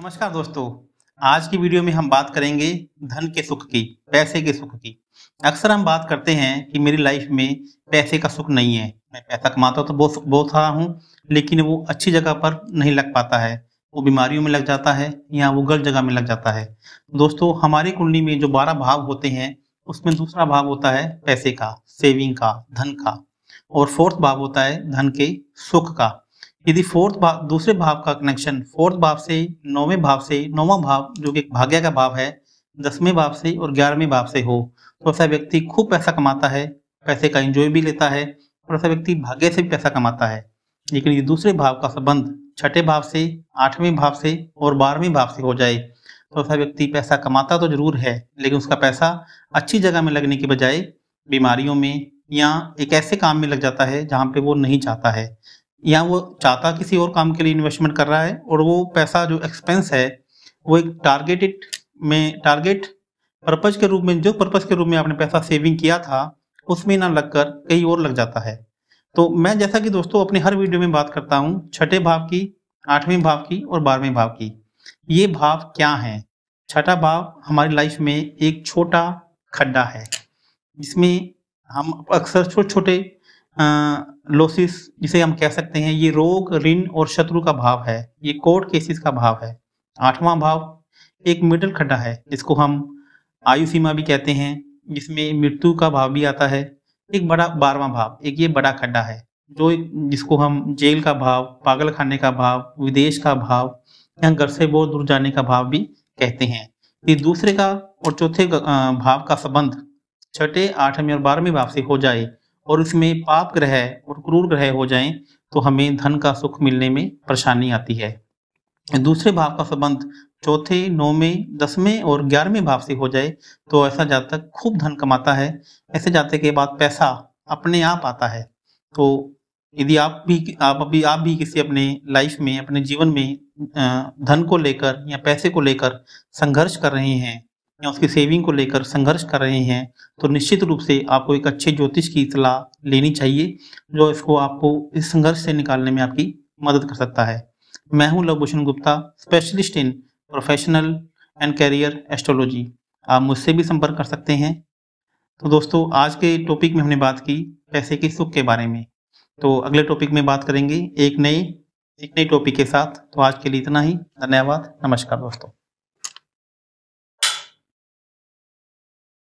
नमस्कार दोस्तों आज की वीडियो में हम बात करेंगे धन के सुख की पैसे के सुख की अक्सर हम बात करते हैं कि मेरी लाइफ में पैसे का सुख नहीं है मैं पैसा कमाता तो बहुत बहुत रहा हूँ लेकिन वो अच्छी जगह पर नहीं लग पाता है वो बीमारियों में लग जाता है या वो गलत जगह में लग जाता है दोस्तों हमारी कुंडली में जो बारह भाव होते हैं उसमें दूसरा भाव होता है पैसे का सेविंग का धन का और फोर्थ भाव होता है धन के सुख का यदि फोर्थ भाव दूसरे भाव का कनेक्शन फोर्थ भाव से नौवें भाव से नौवा भाव जो कि भाग्य का भाव है दसवें भाव से और ग्यारहवें भाव से हो तो ऐसा व्यक्ति खूब पैसा कमाता है पैसे का एंजॉय भी लेता है और ऐसा व्यक्ति भाग्य से भी पैसा कमाता है लेकिन यदि दूसरे भाव का संबंध छठे भाव से आठवें भाव से और बारहवें भाव से हो जाए तो ऐसा व्यक्ति पैसा कमाता तो जरूर है लेकिन उसका पैसा अच्छी जगह में लगने के बजाय बीमारियों में या एक ऐसे काम में लग जाता है जहाँ पे वो नहीं चाहता है या वो चाहता किसी और काम के लिए इन्वेस्टमेंट कर रहा है और वो पैसा जो एक्सपेंस है वो एक टारगेटेड में टारगेट पर्पज के रूप में जो पर्पज के रूप में आपने पैसा सेविंग किया था उसमें ना लगकर कहीं और लग जाता है तो मैं जैसा कि दोस्तों अपने हर वीडियो में बात करता हूँ छठे भाव की आठवें भाव की और बारहवें भाव की ये भाव क्या है छठा भाव हमारी लाइफ में एक छोटा खड्डा है जिसमें हम अक्सर छोटे छोटे लोसिस जिसे हम कह सकते हैं ये रोग ऋण और शत्रु का भाव है ये कोर्ट केसेस का भाव है आठवां भाव एक मिडल खड्डा है जिसको हम आयु सीमा भी कहते हैं जिसमें मृत्यु का भाव भी आता है एक बड़ा बारवा भाव एक ये बड़ा खड्डा है जो जिसको हम जेल का भाव पागल खाने का भाव विदेश का भाव या घर से बहुत दूर जाने का भाव भी कहते हैं ये दूसरे का और चौथे भाव का संबंध छठे आठवें और बारहवें भाव से हो जाए और उसमें पाप ग्रह और क्रूर ग्रह हो जाएं तो हमें धन का सुख मिलने में परेशानी आती है दूसरे भाव का संबंध चौथे नौवें दसवें और ग्यारहवें भाव से हो जाए तो ऐसा जातक खूब धन कमाता है ऐसे जाते के बाद पैसा अपने आप आता है तो यदि आप भी आप अभी आप भी किसी अपने लाइफ में अपने जीवन में धन को लेकर या पैसे को लेकर संघर्ष कर रहे हैं या उसकी सेविंग को लेकर संघर्ष कर रहे हैं तो निश्चित रूप से आपको एक अच्छे ज्योतिष की सलाह लेनी चाहिए जो इसको आपको इस संघर्ष से निकालने में आपकी मदद कर सकता है मैं हूं Lovbhushan Gupta specialist in professional and career astrology आप मुझसे भी संपर्क कर सकते हैं तो दोस्तों आज के टॉपिक में हमने बात की पैसे के सुख के बारे में तो अगले टॉपिक में बात करेंगे एक नए एक नए टॉपिक के साथ तो आज के लिए इतना ही धन्यवाद नमस्कार दोस्तों